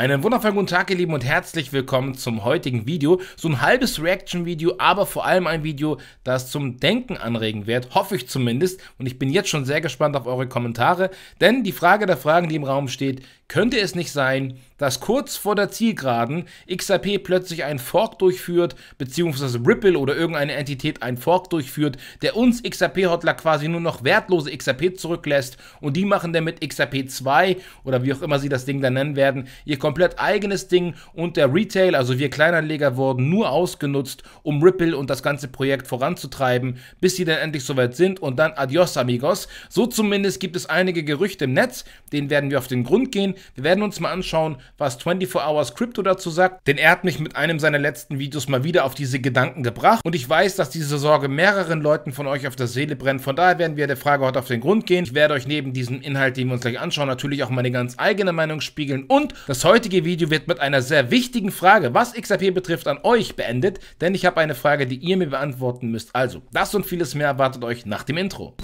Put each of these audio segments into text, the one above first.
Einen wundervollen guten Tag, ihr Lieben, und herzlich willkommen zum heutigen Video. So ein halbes Reaction-Video, aber vor allem ein Video, das zum Denken anregen wird, hoffe ich zumindest. Und ich bin jetzt schon sehr gespannt auf eure Kommentare, denn die Frage der Fragen, die im Raum steht, könnte es nicht sein, dass kurz vor der Zielgeraden XRP plötzlich einen Fork durchführt, beziehungsweise Ripple oder irgendeine Entität einen Fork durchführt, der uns XRP-Hotler quasi nur noch wertlose XRP zurücklässt und die machen dann mit XRP 2 oder wie auch immer sie das Ding dann nennen werden, ihr komplett eigenes Ding und der Retail, also wir Kleinanleger, wurden nur ausgenutzt, um Ripple und das ganze Projekt voranzutreiben, bis sie dann endlich soweit sind und dann adios amigos. So zumindest gibt es einige Gerüchte im Netz, denen werden wir auf den Grund gehen. Wir werden uns mal anschauen, was 24 Hours Crypto dazu sagt, denn er hat mich mit einem seiner letzten Videos mal wieder auf diese Gedanken gebracht und ich weiß, dass diese Sorge mehreren Leuten von euch auf der Seele brennt. Von daher werden wir der Frage heute auf den Grund gehen. Ich werde euch neben diesem Inhalt, den wir uns gleich anschauen, natürlich auch meine ganz eigene Meinung spiegeln und das heutige Video wird mit einer sehr wichtigen Frage, was XRP betrifft, an euch beendet, denn ich habe eine Frage, die ihr mir beantworten müsst. Also, das und vieles mehr erwartet euch nach dem Intro.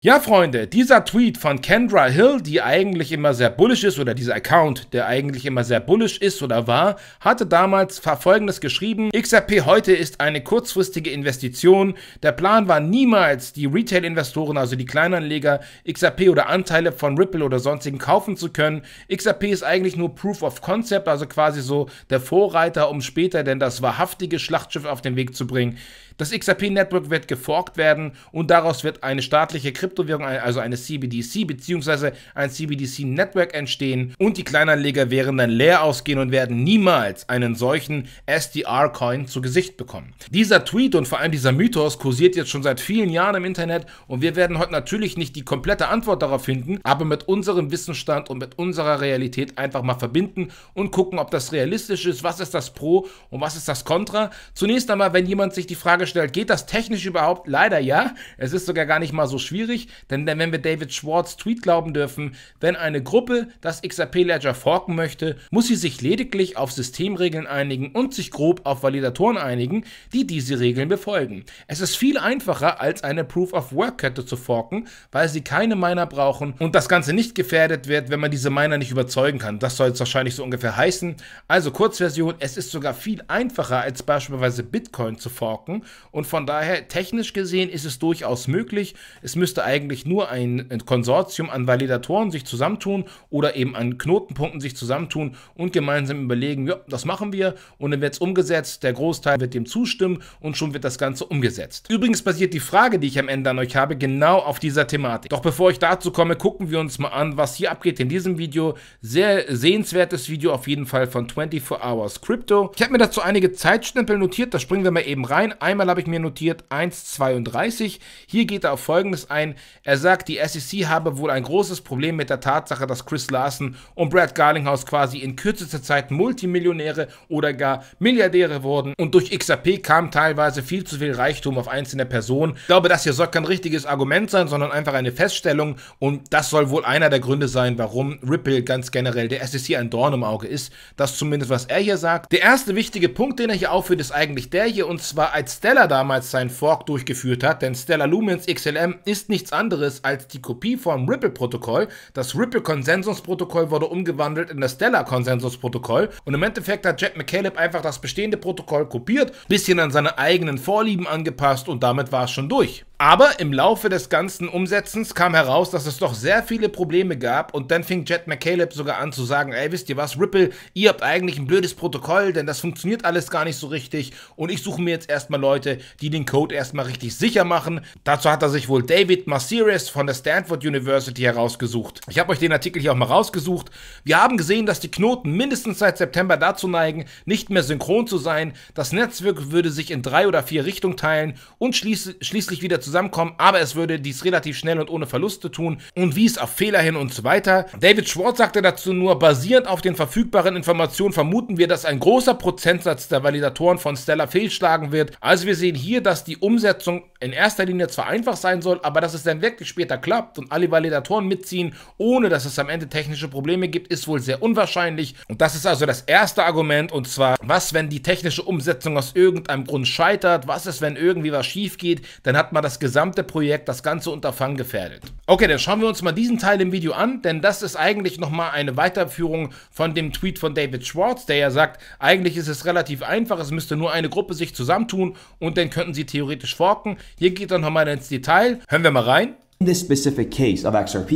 Ja, Freunde, dieser Tweet von Kendra Hill, die eigentlich immer sehr bullish ist, oder dieser Account, der eigentlich immer sehr bullish ist oder war, hatte damals Folgendes geschrieben. XRP heute ist eine kurzfristige Investition. Der Plan war niemals, die Retail-Investoren, also die Kleinanleger, XRP oder Anteile von Ripple oder sonstigen kaufen zu können. XRP ist eigentlich nur Proof of Concept, also quasi so der Vorreiter, um später denn das wahrhaftige Schlachtschiff auf den Weg zu bringen. Das XRP-Network wird geforkt werden und daraus wird eine staatliche Kryptowährung, also eine CBDC bzw. ein CBDC-Network entstehen und die Kleinanleger werden dann leer ausgehen und werden niemals einen solchen SDR-Coin zu Gesicht bekommen. Dieser Tweet und vor allem dieser Mythos kursiert jetzt schon seit vielen Jahren im Internet und wir werden heute natürlich nicht die komplette Antwort darauf finden, aber mit unserem Wissensstand und mit unserer Realität einfach mal verbinden und gucken, ob das realistisch ist, was ist das Pro und was ist das Contra. Zunächst einmal, wenn jemand sich die Frage dargestellt. Geht das technisch überhaupt? Leider ja. Es ist sogar gar nicht mal so schwierig, denn, denn wenn wir David Schwartz Tweet glauben dürfen, wenn eine Gruppe das XRP-Ledger forken möchte, muss sie sich lediglich auf Systemregeln einigen und sich grob auf Validatoren einigen, die diese Regeln befolgen. Es ist viel einfacher, als eine Proof-of-Work-Kette zu forken, weil sie keine Miner brauchen und das Ganze nicht gefährdet wird, wenn man diese Miner nicht überzeugen kann. Das soll jetzt wahrscheinlich so ungefähr heißen. Also Kurzversion, es ist sogar viel einfacher, als beispielsweise Bitcoin zu forken und von daher, technisch gesehen, ist es durchaus möglich. Es müsste eigentlich nur ein Konsortium an Validatoren sich zusammentun oder eben an Knotenpunkten sich zusammentun und gemeinsam überlegen, ja, das machen wir und dann wird es umgesetzt. Der Großteil wird dem zustimmen und schon wird das Ganze umgesetzt. Übrigens basiert die Frage, die ich am Ende an euch habe, genau auf dieser Thematik. Doch bevor ich dazu komme, gucken wir uns mal an, was hier abgeht in diesem Video. Sehr sehenswertes Video auf jeden Fall von 24 Hours Crypto. Ich habe mir dazu einige Zeitschnippel notiert, da springen wir mal eben rein. Einmal Fall habe ich mir notiert 1,32. Hier geht er auf Folgendes ein. Er sagt, die SEC habe wohl ein großes Problem mit der Tatsache, dass Chris Larsen und Brad Garlinghouse quasi in kürzester Zeit Multimillionäre oder gar Milliardäre wurden und durch XRP kam teilweise viel zu viel Reichtum auf einzelne Personen. Ich glaube, das hier soll kein richtiges Argument sein, sondern einfach eine Feststellung und das soll wohl einer der Gründe sein, warum Ripple ganz generell der SEC ein Dorn im Auge ist. Das zumindest, was er hier sagt. Der erste wichtige Punkt, den er hier aufführt, ist eigentlich der hier und zwar als Stellar Stellar damals seinen Fork durchgeführt hat, denn Stellar Lumens XLM ist nichts anderes als die Kopie vom Ripple-Protokoll. Das Ripple-Konsensusprotokoll wurde umgewandelt in das Stellar-Konsensusprotokoll und im Endeffekt hat Jack McCaleb einfach das bestehende Protokoll kopiert, bisschen an seine eigenen Vorlieben angepasst und damit war es schon durch. Aber im Laufe des ganzen Umsetzens kam heraus, dass es doch sehr viele Probleme gab und dann fing Jet McCaleb sogar an zu sagen, ey, wisst ihr was, Ripple, ihr habt eigentlich ein blödes Protokoll, denn das funktioniert alles gar nicht so richtig und ich suche mir jetzt erstmal Leute, die den Code erstmal richtig sicher machen. Dazu hat er sich wohl David Marciris von der Stanford University herausgesucht. Ich habe euch den Artikel hier auch mal rausgesucht. Wir haben gesehen, dass die Knoten mindestens seit September dazu neigen, nicht mehr synchron zu sein. Das Netzwerk würde sich in drei oder vier Richtungen teilen und schließ schließlich wieder zu zusammenkommen, aber es würde dies relativ schnell und ohne Verluste tun und wies auf Fehler hin und so weiter. David Schwartz sagte dazu nur, basierend auf den verfügbaren Informationen vermuten wir, dass ein großer Prozentsatz der Validatoren von Stellar fehlschlagen wird. Also wir sehen hier, dass die Umsetzung in erster Linie zwar einfach sein soll, aber dass es dann wirklich später klappt und alle Validatoren mitziehen, ohne dass es am Ende technische Probleme gibt, ist wohl sehr unwahrscheinlich. Und das ist also das erste Argument und zwar, was, wenn die technische Umsetzung aus irgendeinem Grund scheitert, was ist, wenn irgendwie was schief geht, dann hat man das gesamte Projekt, das ganze Unterfangen gefährdet. Okay, dann schauen wir uns mal diesen Teil im Video an, denn das ist eigentlich nochmal eine Weiterführung von dem Tweet von David Schwartz, der ja sagt, eigentlich ist es relativ einfach, es müsste nur eine Gruppe sich zusammentun und dann könnten sie theoretisch forken. Hier geht er nochmal ins Detail. Hören wir mal rein. In this specific case of XRP,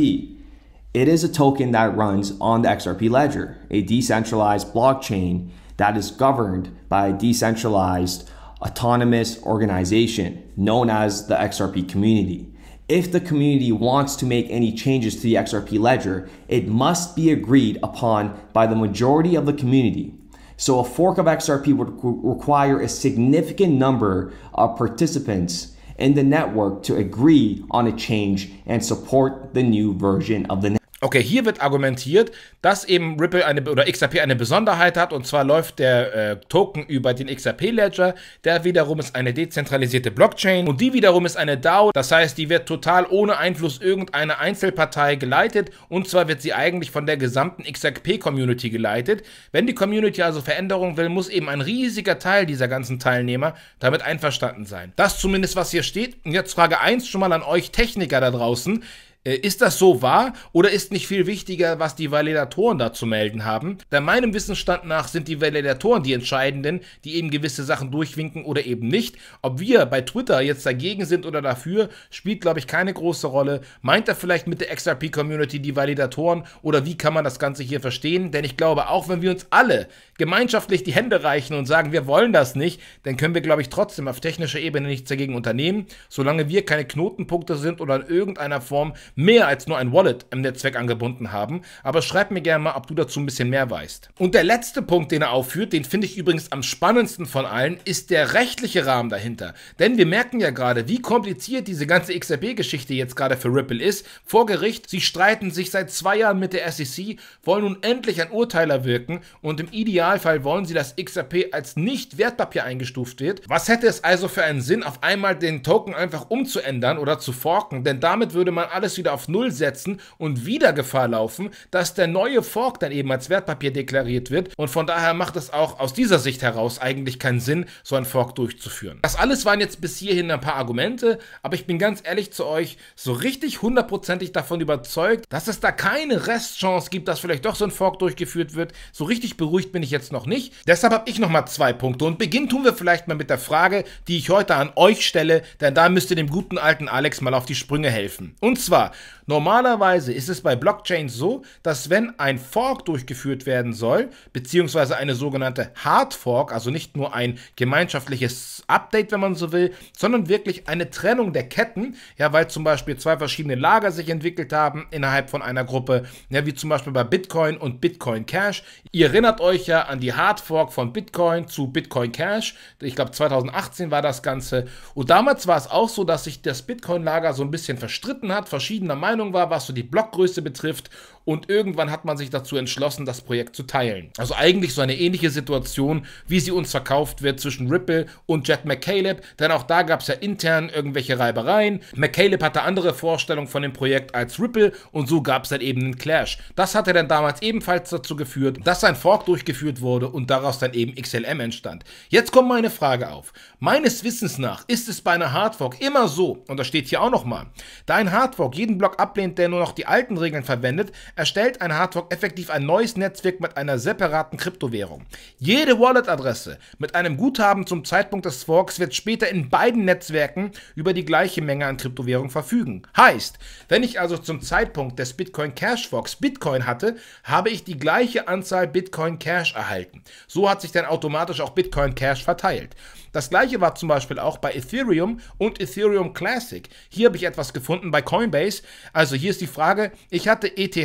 it is a token that runs on the XRP ledger, a decentralized blockchain that is governed by a decentralized autonomous organization known as the XRP community. If the community wants to make any changes to the XRP ledger, it must be agreed upon by the majority of the community. So a fork of XRP would require a significant number of participants in the network to agree on a change and support the new version of the network. Okay, hier wird argumentiert, dass eben Ripple eine oder XRP eine Besonderheit hat und zwar läuft der äh, Token über den XRP Ledger, der wiederum ist eine dezentralisierte Blockchain und die wiederum ist eine DAO, das heißt, die wird total ohne Einfluss irgendeiner Einzelpartei geleitet und zwar wird sie eigentlich von der gesamten XRP Community geleitet. Wenn die Community also Veränderungen will, muss eben ein riesiger Teil dieser ganzen Teilnehmer damit einverstanden sein. Das zumindest was hier steht. Und jetzt Frage 1 schon mal an euch Techniker da draußen. Äh, ist das so wahr oder ist nicht viel wichtiger, was die Validatoren da zu melden haben? Da meinem Wissensstand nach sind die Validatoren die Entscheidenden, die eben gewisse Sachen durchwinken oder eben nicht. Ob wir bei Twitter jetzt dagegen sind oder dafür, spielt, glaube ich, keine große Rolle. Meint er vielleicht mit der XRP-Community die Validatoren oder wie kann man das Ganze hier verstehen? Denn ich glaube, auch wenn wir uns alle gemeinschaftlich die Hände reichen und sagen, wir wollen das nicht, dann können wir, glaube ich, trotzdem auf technischer Ebene nichts dagegen unternehmen, solange wir keine Knotenpunkte sind oder in irgendeiner Form mehr als nur ein Wallet im Netzwerk angebunden haben, aber schreib mir gerne mal, ob du dazu ein bisschen mehr weißt. Und der letzte Punkt, den er aufführt, den finde ich übrigens am spannendsten von allen, ist der rechtliche Rahmen dahinter. Denn wir merken ja gerade, wie kompliziert diese ganze XRP-Geschichte jetzt gerade für Ripple ist. Vor Gericht, sie streiten sich seit zwei Jahren mit der SEC, wollen nun endlich ein Urteil erwirken und im Idealfall wollen sie, dass XRP als nicht Wertpapier eingestuft wird. Was hätte es also für einen Sinn, auf einmal den Token einfach umzuändern oder zu forken? Denn damit würde man alles wieder wieder auf Null setzen und wieder Gefahr laufen, dass der neue Fork dann eben als Wertpapier deklariert wird und von daher macht es auch aus dieser Sicht heraus eigentlich keinen Sinn, so ein Fork durchzuführen. Das alles waren jetzt bis hierhin ein paar Argumente, aber ich bin ganz ehrlich zu euch, so richtig hundertprozentig davon überzeugt, dass es da keine Restchance gibt, dass vielleicht doch so ein Fork durchgeführt wird. So richtig beruhigt bin ich jetzt noch nicht. Deshalb habe ich nochmal zwei Punkte und beginnen tun wir vielleicht mal mit der Frage, die ich heute an euch stelle, denn da müsst ihr dem guten alten Alex mal auf die Sprünge helfen. Und zwar, Normalerweise ist es bei Blockchains so, dass wenn ein Fork durchgeführt werden soll, beziehungsweise eine sogenannte Hard Fork, also nicht nur ein gemeinschaftliches Update, wenn man so will, sondern wirklich eine Trennung der Ketten, ja, weil zum Beispiel zwei verschiedene Lager sich entwickelt haben innerhalb von einer Gruppe, ja, wie zum Beispiel bei Bitcoin und Bitcoin Cash. Ihr erinnert euch ja an die Hard Fork von Bitcoin zu Bitcoin Cash. Ich glaube 2018 war das Ganze. Und damals war es auch so, dass sich das Bitcoin-Lager so ein bisschen verstritten hat, verschiedene verschiedener Meinung war, was so die Blockgröße betrifft und irgendwann hat man sich dazu entschlossen, das Projekt zu teilen. Also eigentlich so eine ähnliche Situation, wie sie uns verkauft wird zwischen Ripple und Jet McCaleb, denn auch da gab es ja intern irgendwelche Reibereien. McCaleb hatte andere Vorstellungen von dem Projekt als Ripple und so gab es dann eben einen Clash. Das hatte dann damals ebenfalls dazu geführt, dass ein Fork durchgeführt wurde und daraus dann eben XLM entstand. Jetzt kommt meine Frage auf. Meines Wissens nach ist es bei einer Hardfork immer so, und das steht hier auch nochmal, da ein Hardfork jeden Block ablehnt, der nur noch die alten Regeln verwendet, erstellt ein Hardfork effektiv ein neues Netzwerk mit einer separaten Kryptowährung. Jede Wallet-Adresse mit einem Guthaben zum Zeitpunkt des Forks wird später in beiden Netzwerken über die gleiche Menge an Kryptowährung verfügen. Heißt, wenn ich also zum Zeitpunkt des Bitcoin Cash Forks Bitcoin hatte, habe ich die gleiche Anzahl Bitcoin Cash erhalten. So hat sich dann automatisch auch Bitcoin Cash verteilt. Das gleiche war zum Beispiel auch bei Ethereum und Ethereum Classic. Hier habe ich etwas gefunden bei Coinbase. Also hier ist die Frage, ich hatte ETH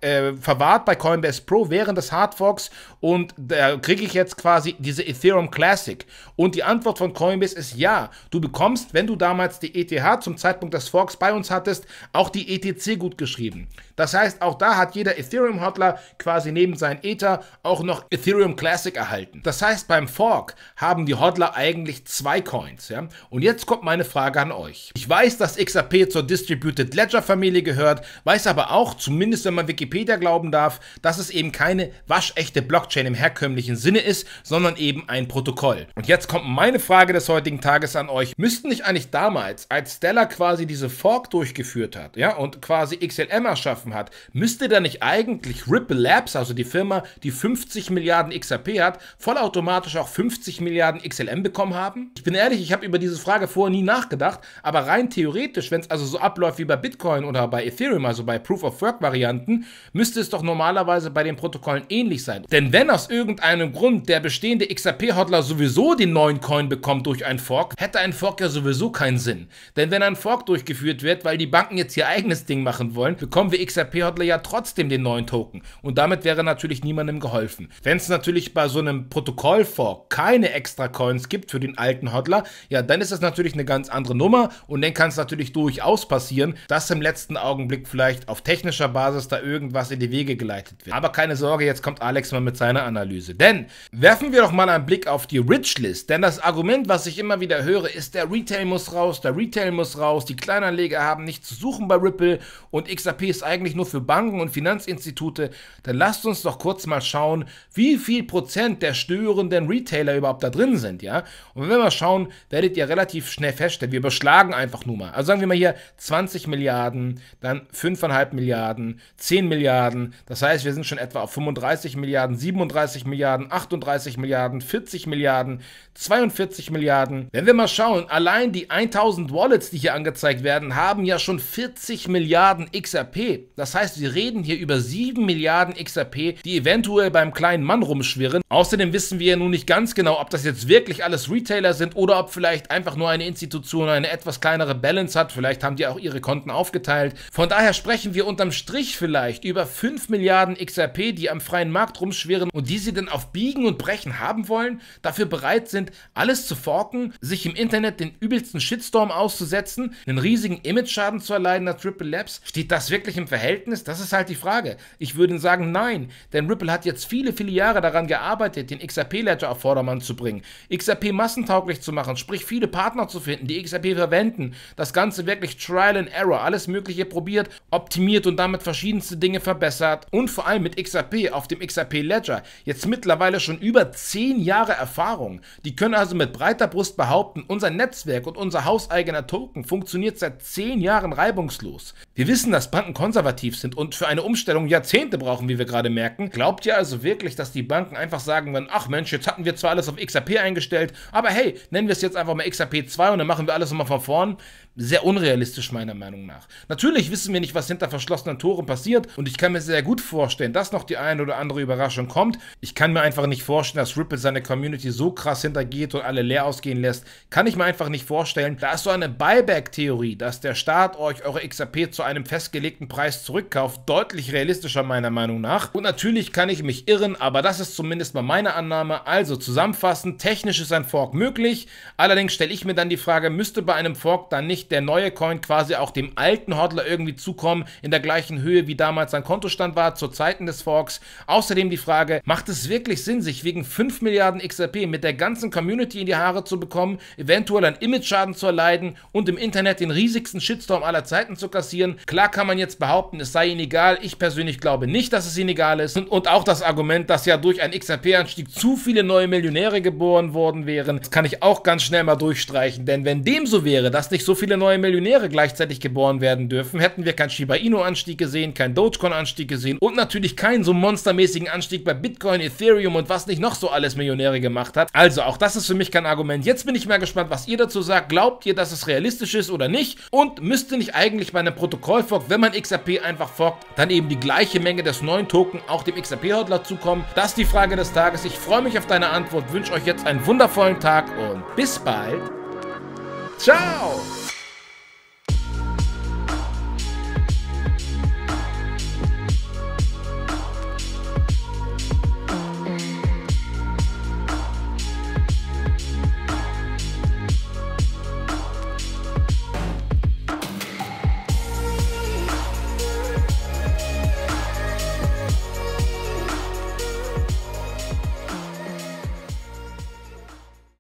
äh, verwahrt bei Coinbase Pro während des Hardforks und da kriege ich jetzt quasi diese Ethereum Classic. Und die Antwort von Coinbase ist ja. Du bekommst, wenn du damals die ETH zum Zeitpunkt des Forks bei uns hattest, auch die ETC gut geschrieben. Das heißt, auch da hat jeder Ethereum-Hodler quasi neben seinem Ether auch noch Ethereum Classic erhalten. Das heißt, beim Fork haben die Hodler eigentlich zwei Coins. Ja? Und jetzt kommt meine Frage an euch. Ich weiß, dass XRP zur Distributed Ledger Familie gehört, weiß aber auch, zumindest wenn man Wikipedia glauben darf, dass es eben keine waschechte Blockchain im herkömmlichen Sinne ist, sondern eben ein Protokoll. Und jetzt kommt meine Frage des heutigen Tages an euch. Müssten nicht eigentlich damals, als Stellar quasi diese Fork durchgeführt hat, ja, und quasi XLM erschaffen hat, müsste da nicht eigentlich Ripple Labs, also die Firma, die 50 Milliarden XRP hat, vollautomatisch auch 50 Milliarden XLM bekommen haben? Ich bin ehrlich, ich habe über diese Frage vorher nie nachgedacht, aber rein theoretisch, wenn es also so abläuft wie bei Bitcoin oder bei Ethereum, also bei Proof of Work Varianten, müsste es doch normalerweise bei den Protokollen ähnlich sein. Denn wenn aus irgendeinem Grund der bestehende XRP-Hodler sowieso den neuen Coin bekommt durch einen Fork, hätte ein Fork ja sowieso keinen Sinn. Denn wenn ein Fork durchgeführt wird, weil die Banken jetzt ihr eigenes Ding machen wollen, bekommen wir XRP-Hodler ja trotzdem den neuen Token. Und damit wäre natürlich niemandem geholfen. Wenn es natürlich bei so einem Protokoll-Fork keine extra Coins gibt für den alten Hodler, ja, dann ist das natürlich eine ganz andere Nummer und dann kann es natürlich durchaus passieren, dass im letzten Augenblick vielleicht auf technischer Basis da irgendwas in die Wege geleitet wird. Aber keine Sorge, jetzt kommt Alex mal mit seiner Analyse. Denn werfen wir doch mal einen Blick auf die Richlist. Denn das Argument, was ich immer wieder höre, ist, der Retail muss raus, der Retail muss raus, die Kleinanleger haben nichts zu suchen bei Ripple und XRP ist eigentlich nur für Banken und Finanzinstitute. Dann lasst uns doch kurz mal schauen, wie viel Prozent der störenden Retailer überhaupt da drin sind. ja? Und wenn wir mal schauen, werdet ihr relativ schnell feststellen, wir überschlagen einfach nur mal. Also sagen wir mal hier 20 Milliarden, dann 5,5 Milliarden, 10 10 Milliarden. Das heißt, wir sind schon etwa auf 35 Milliarden, 37 Milliarden, 38 Milliarden, 40 Milliarden, 42 Milliarden. Wenn wir mal schauen, allein die 1000 Wallets, die hier angezeigt werden, haben ja schon 40 Milliarden XRP. Das heißt, wir reden hier über 7 Milliarden XRP, die eventuell beim kleinen Mann rumschwirren. Außerdem wissen wir ja nun nicht ganz genau, ob das jetzt wirklich alles Retailer sind oder ob vielleicht einfach nur eine Institution eine etwas kleinere Balance hat. Vielleicht haben die auch ihre Konten aufgeteilt. Von daher sprechen wir unterm Strich vielleicht vielleicht über 5 Milliarden XRP, die am freien Markt rumschwirren und die sie dann auf Biegen und Brechen haben wollen, dafür bereit sind, alles zu forken, sich im Internet den übelsten Shitstorm auszusetzen, einen riesigen Image-Schaden zu erleiden nach Triple Labs? Steht das wirklich im Verhältnis? Das ist halt die Frage. Ich würde sagen, nein, denn Ripple hat jetzt viele, viele Jahre daran gearbeitet, den XRP-Ledger auf Vordermann zu bringen, XRP massentauglich zu machen, sprich viele Partner zu finden, die XRP verwenden, das Ganze wirklich Trial and Error, alles Mögliche probiert, optimiert und damit verschiedenste verschiedenste Dinge verbessert und vor allem mit XRP auf dem XRP Ledger jetzt mittlerweile schon über 10 Jahre Erfahrung. Die können also mit breiter Brust behaupten, unser Netzwerk und unser hauseigener Token funktioniert seit 10 Jahren reibungslos. Wir wissen, dass Banken konservativ sind und für eine Umstellung Jahrzehnte brauchen, wie wir gerade merken. Glaubt ihr also wirklich, dass die Banken einfach sagen werden, ach Mensch, jetzt hatten wir zwar alles auf XRP eingestellt, aber hey, nennen wir es jetzt einfach mal XRP 2 und dann machen wir alles nochmal von vorn? sehr unrealistisch meiner Meinung nach. Natürlich wissen wir nicht, was hinter verschlossenen Toren passiert und ich kann mir sehr gut vorstellen, dass noch die eine oder andere Überraschung kommt. Ich kann mir einfach nicht vorstellen, dass Ripple seine Community so krass hintergeht und alle leer ausgehen lässt. Kann ich mir einfach nicht vorstellen. Da ist so eine Buyback-Theorie, dass der Staat euch eure XRP zu einem festgelegten Preis zurückkauft, deutlich realistischer meiner Meinung nach. Und natürlich kann ich mich irren, aber das ist zumindest mal meine Annahme. Also zusammenfassend, technisch ist ein Fork möglich. Allerdings stelle ich mir dann die Frage, müsste bei einem Fork dann nicht der neue Coin quasi auch dem alten Hodler irgendwie zukommen, in der gleichen Höhe wie damals sein Kontostand war, zu Zeiten des Forks. Außerdem die Frage, macht es wirklich Sinn, sich wegen 5 Milliarden XRP mit der ganzen Community in die Haare zu bekommen, eventuell einen Image-Schaden zu erleiden und im Internet den riesigsten Shitstorm aller Zeiten zu kassieren? Klar kann man jetzt behaupten, es sei ihnen egal. Ich persönlich glaube nicht, dass es ihnen egal ist. und auch das Argument, dass ja durch einen XRP-Anstieg zu viele neue Millionäre geboren worden wären, das kann ich auch ganz schnell mal durchstreichen. Denn wenn dem so wäre, dass nicht so viele neue Millionäre gleichzeitig geboren werden dürfen, hätten wir keinen Shiba Inu-Anstieg gesehen, keinen Dogecoin-Anstieg gesehen und natürlich keinen so monstermäßigen Anstieg bei Bitcoin, Ethereum und was nicht noch so alles Millionäre gemacht hat. Also auch das ist für mich kein Argument. Jetzt bin ich mal gespannt, was ihr dazu sagt. Glaubt ihr, dass es realistisch ist oder nicht? Und müsste nicht eigentlich bei einem Protokollfork, wenn man XRP einfach forkt, dann eben die gleiche Menge des neuen Token auch dem XRP-Hodler zukommen? Das ist die Frage des Tages. Ich freue mich auf deine Antwort, wünsche euch jetzt einen wundervollen Tag und bis bald. Ciao!